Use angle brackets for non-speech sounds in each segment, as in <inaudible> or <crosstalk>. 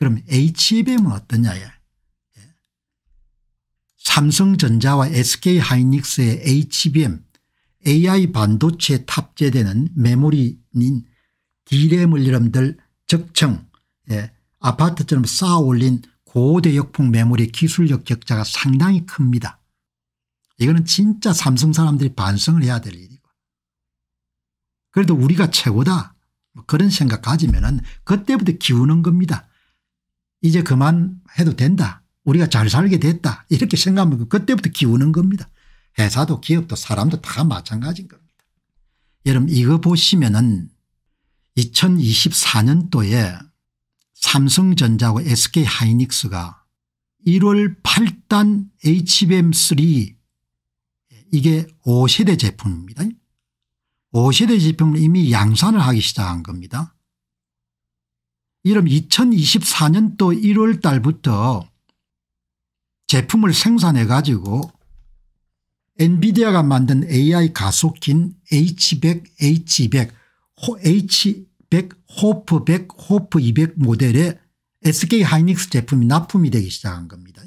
그럼 HBM은 e 어떠냐 삼성전자와 SK하이닉스의 HBM e AI 반도체에 탑재되는 메모리인 D램을 이름들 적청 예, 아파트처럼 쌓아 올린 고대역풍 메모리 기술력 격차가 상당히 큽니다. 이거는 진짜 삼성 사람들이 반성을 해야 될 일이고 그래도 우리가 최고다 뭐 그런 생각 가지면 은 그때부터 기우는 겁니다. 이제 그만 해도 된다. 우리가 잘 살게 됐다. 이렇게 생각하면 그 그때부터 기우는 겁니다. 회사도 기업도 사람도 다 마찬가지인 겁니다. 여러분 이거 보시면은 2024년도에 삼성전자와 SK하이닉스가 1월 8단 HBM3 이게 5세대 제품입니다. 5세대 제품을 이미 양산을 하기 시작한 겁니다. 이름 2024년도 1월 달부터 제품을 생산해 가지고 엔비디아가 만든 AI 가속기인 H100, H200, H100, 호프100, 호프200 모델의 SK 하이닉스 제품이 납품이 되기 시작한 겁니다.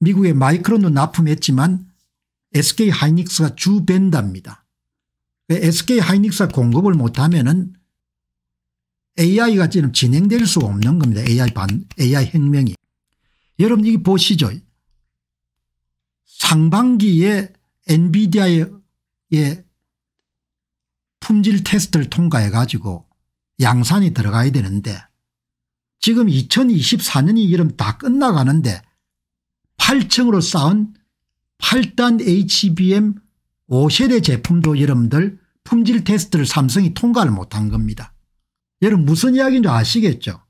미국의 마이크론도 납품했지만 SK 하이닉스가 주벤다입니다. SK 하이닉스가 공급을 못하면 은 AI가 지금 진행될 수가 없는 겁니다. AI 반, AI 혁명이. 여러분 이게 보시죠. 상반기에 엔비디아의 품질 테스트를 통과해 가지고 양산이 들어가야 되는데 지금 2024년이 이름 다 끝나가는데 8층으로 쌓은 8단 HBM 5세대 제품도 여러분들 품질 테스트를 삼성이 통과를 못한 겁니다. 여러분 무슨 이야기인지 아시겠죠?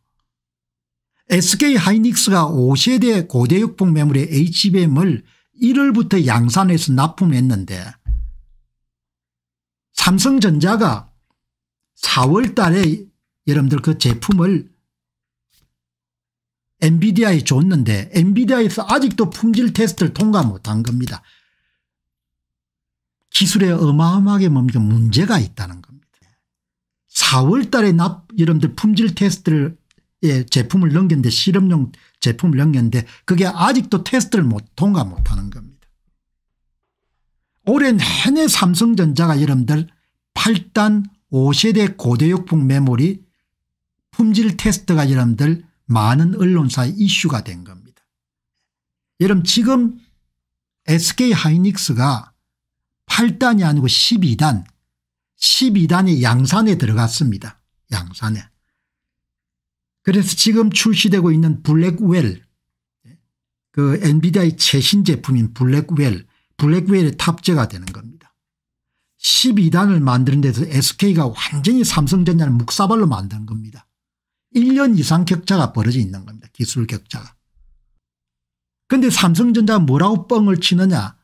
SK 하이닉스가 5세대 고대역폭 매물의 HBM을 1월부터 양산해서 납품했는데 삼성전자가 4월 달에 여러분들 그 제품을 엔비디아에 줬는데 엔비디아에서 아직도 품질 테스트를 통과 못한 겁니다. 기술에 어마어마하게 뭔가 문제가 있다는 겁니다. 4월 달에 납, 여러분들 품질 테스트를, 예, 제품을 넘겼는데 실험용 제품을 넘겼는데 그게 아직도 테스트를 못, 통과 못 하는 겁니다. 올해 내내 삼성전자가 여러분들 8단 5세대 고대역풍 메모리 품질 테스트가 여러분들 많은 언론사의 이슈가 된 겁니다. 여러분 지금 SK하이닉스가 8단이 아니고 12단 12단이 양산에 들어갔습니다. 양산에. 그래서 지금 출시되고 있는 블랙웰 그 엔비디아의 최신 제품인 블랙웰 블랙웰에 탑재가 되는 겁니다. 12단을 만드는 데서 SK가 완전히 삼성전자를 묵사발로 만든 겁니다. 1년 이상 격차가 벌어져 있는 겁니다. 기술 격차가. 근데 삼성전자가 뭐라고 뻥을 치느냐.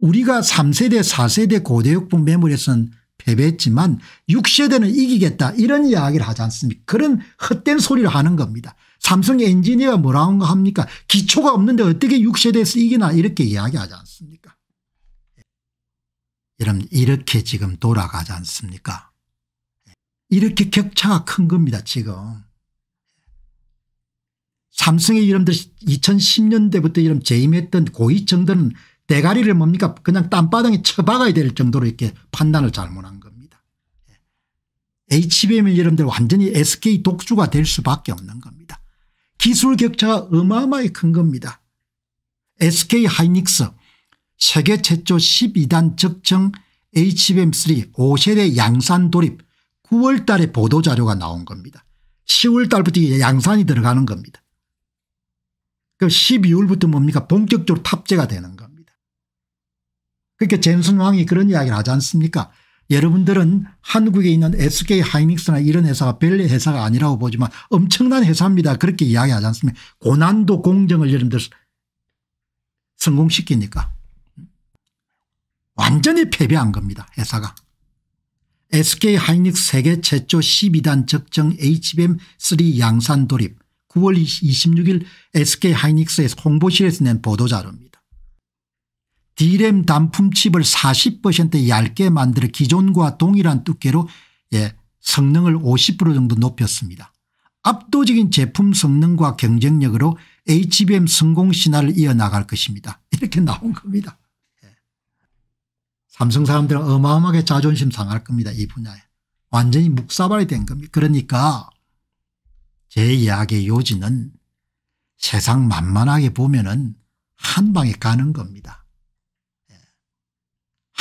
우리가 3세대 4세대 고대역폭 매물에서는 패배했지만 6세대는 이기겠다 이런 이야기를 하지 않습니까 그런 헛된 소리를 하는 겁니다. 삼성 엔지니어가 뭐라고 합니까 기초가 없는데 어떻게 6세대에서 이기나 이렇게 이야기하지 않습니까 예. 여러분 이렇게 지금 돌아가지 않습니까 예. 이렇게 격차가 큰 겁니다 지금. 삼성의 이름들 2010년대부터 이름 재임했던 고위 정들은 대가리를 뭡니까 그냥 땀바닥에 쳐박아야 될 정도로 이렇게 판단을 잘못한 겁니다. 예. HBM이 여러분들 완전히 SK 독주가 될 수밖에 없는 겁니다. 기술 격차가 어마어마히 큰 겁니다. SK 하이닉스 세계 최초 12단 적정 HBM3 5세대 양산 돌입 9월 달에 보도자료가 나온 겁니다. 10월 달부터 양산이 들어가는 겁니다. 그 12월부터 뭡니까 본격적으로 탑재가 되는 겁니다. 그렇게까 그러니까 잼슨 왕이 그런 이야기를 하지 않습니까 여러분들은 한국에 있는 SK 하이닉스나 이런 회사가 별 회사가 아니라고 보지만 엄청난 회사입니다. 그렇게 이야기하지 않습니까 고난도 공정을 여러분들 성공시키니까 완전히 패배한 겁니다. 회사가. SK 하이닉스 세계 최초 12단 적정 HBM3 양산 돌입 9월 26일 SK 하이닉스의 홍보실에서 낸 보도자료입니다. D램 단품칩을 40% 얇게 만들어 기존과 동일한 두께로 예, 성능을 50% 정도 높였습니다. 압도적인 제품 성능과 경쟁력으로 HBM 성공 신화를 이어나갈 것입니다. 이렇게 나온 겁니다. 예. 삼성 사람들은 어마어마하게 자존심 상할 겁니다. 이 분야에. 완전히 묵사발이 된 겁니다. 그러니까 제 이야기의 요지는 세상 만만하게 보면 은한 방에 가는 겁니다.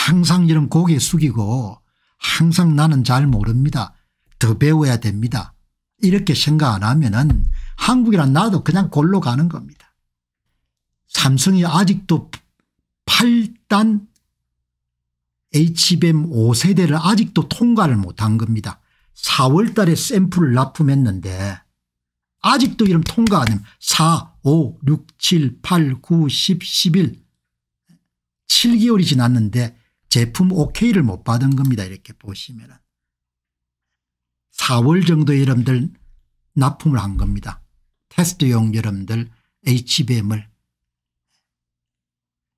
항상 이런 고개 숙이고 항상 나는 잘 모릅니다. 더 배워야 됩니다. 이렇게 생각 안 하면 은 한국이란 나도 그냥 골로 가는 겁니다. 삼성이 아직도 8단 HBM 5세대를 아직도 통과를 못 한 겁니다. 4월 달에 샘플을 납품했는데 아직도 이름 통과 안 됩니다. 4, 5, 6, 7, 8, 9, 10, 11 7개월이 지났는데 제품 o k 를못 받은 겁니다. 이렇게 보시면. 은 4월 정도에 여러분들 납품을 한 겁니다. 테스트용 여러분들 HBM을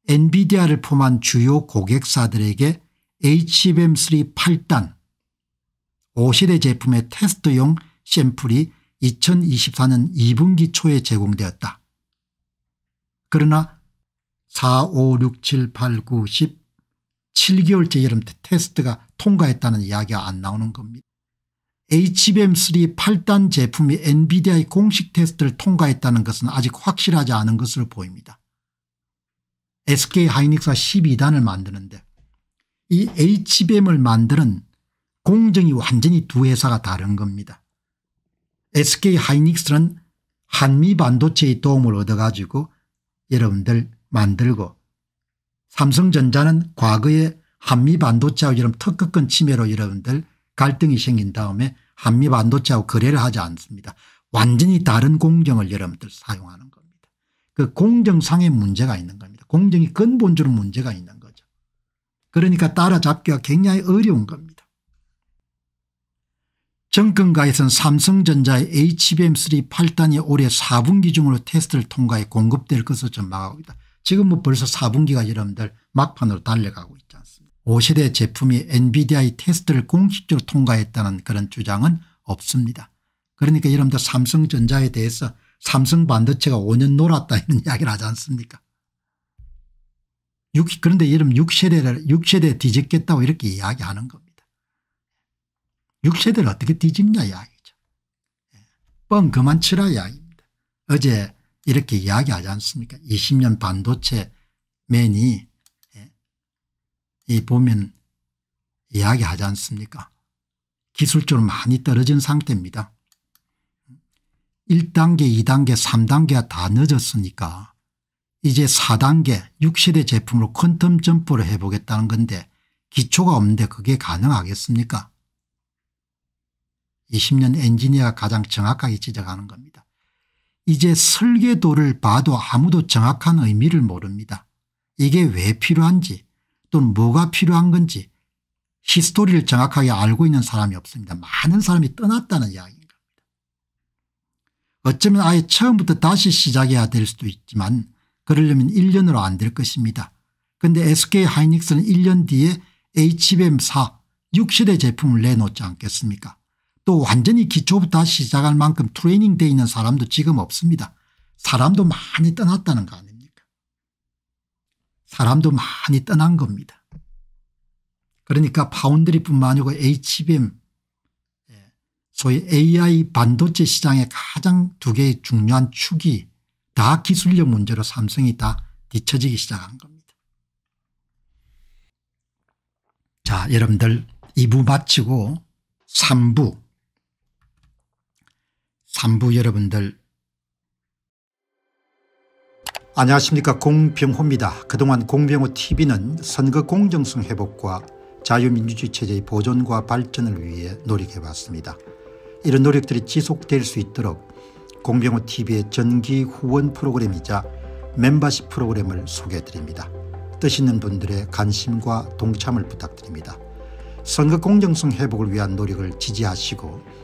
엔비디아를 포함한 주요 고객사들에게 HBM3 8단 5시대 제품의 테스트용 샘플이 2024년 2분기 초에 제공되었다. 그러나 4, 5, 6, 7, 8, 9, 10, 7개월째 여름 때 테스트가 통과했다는 이야기가 안 나오는 겁니다. HBM3 8단 제품이 엔비디아의 공식 테스트를 통과했다는 것은 아직 확실하지 않은 것으로 보입니다. SK하이닉스가 12단을 만드는데 이 HBM을 만드는 공정이 완전히 두 회사가 다른 겁니다. SK하이닉스는 한미 반도체의 도움을 얻어가지고 여러분들 만들고 삼성전자는 과거에 한미 반도체하고 특허권 침해로 여러분들 갈등이 생긴 다음에 한미 반도체와 거래를 하지 않습니다. 완전히 다른 공정을 여러분들 사용하는 겁니다. 그 공정상의 문제가 있는 겁니다. 공정이 근본적으로 문제가 있는 거죠. 그러니까 따라잡기가 굉장히 어려운 겁니다. 정권가에서는 삼성전자의 HBM3 8단이 올해 4분기 중으로 테스트를 통과해 공급될 것으로 전망하고 있다. 지금 뭐 벌써 4분기가 여러분들 막판으로 달려가고 있지 않습니까 5세대 제품이 엔비디아의 테스트를 공식적으로 통과했다는 그런 주장은 없습니다. 그러니까 여러분들 삼성전자에 대해서 삼성 반도체가 5년 놀았다 이런 <laughs> 이야기를 하지 않습니까 6, 그런데 여러분 6세대를 6세대 뒤집겠다고 이렇게 이야기하는 겁니다. 6세대를 어떻게 뒤집냐 이야기죠. 예. 뻥 그만 치라 이야기입니다. 어제 이렇게 이야기하지 않습니까 20년 반도체 맨이 예, 이 보면 이야기하지 않습니까 기술적으로 많이 떨어진 상태입니다. 1단계 2단계 3단계가 다 늦었으니까 이제 4단계 6시대 제품으로 퀀텀 점프를 해보겠다는 건데 기초가 없는데 그게 가능하겠습니까 20년 엔지니어가 가장 정확하게 지적하는 겁니다. 이제 설계도를 봐도 아무도 정확한 의미를 모릅니다. 이게 왜 필요한지 또는 뭐가 필요한 건지 히스토리를 정확하게 알고 있는 사람이 없습니다. 많은 사람이 떠났다는 이야기인 니다 어쩌면 아예 처음부터 다시 시작해야 될 수도 있지만 그러려면 1년으로 안 될 것입니다. 그런데 SK 하이닉스는 1년 뒤에 HBM4 6시대 제품을 내놓지 않겠습니까 또 완전히 기초부터 시작할 만큼 트레이닝돼 있는 사람도 지금 없습니다. 사람도 많이 떠났다는 거 아닙니까 사람도 많이 떠난 겁니다. 그러니까 파운드리 뿐만 아니고 HBM 예, 소위 AI 반도체 시장의 가장 두 개의 중요한 축이 다 기술력 문제로 삼성이 다 뒤처지기 시작한 겁니다. 자 여러분들 2부 마치고 3부 3부 여러분들 안녕하십니까 공병호입니다. 그동안 공병호TV는 선거 공정성 회복과 자유민주주의 체제의 보존과 발전을 위해 노력해왔습니다. 이런 노력들이 지속될 수 있도록 공병호TV의 전기 후원 프로그램이자 멤버십 프로그램을 소개해드립니다. 뜻 있는 분들의 관심과 동참을 부탁드립니다. 선거 공정성 회복을 위한 노력을 지지하시고